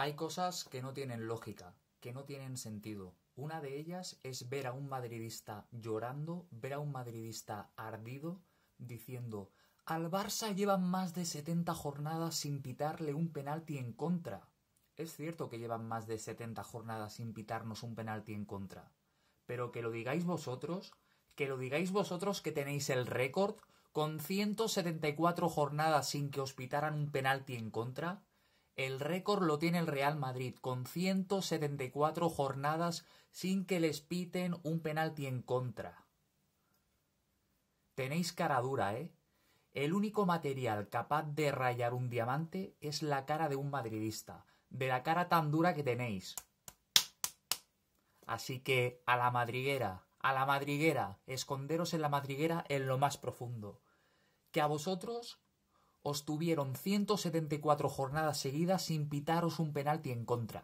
Hay cosas que no tienen lógica, que no tienen sentido. Una de ellas es ver a un madridista llorando, ver a un madridista ardido, diciendo, al Barça llevan más de 70 jornadas sin pitarle un penalti en contra. Es cierto que llevan más de 70 jornadas sin pitarnos un penalti en contra. Pero que lo digáis vosotros, que lo digáis vosotros que tenéis el récord con 174 jornadas sin que os pitaran un penalti en contra, el récord lo tiene el Real Madrid, con 174 jornadas sin que les piten un penalti en contra. Tenéis cara dura, ¿eh? El único material capaz de rayar un diamante es la cara de un madridista, de la cara tan dura que tenéis. Así que a la madriguera, a la madriguera, esconderos en la madriguera en lo más profundo. Que a vosotros os tuvieron 174 jornadas seguidas sin pitaros un penalti en contra.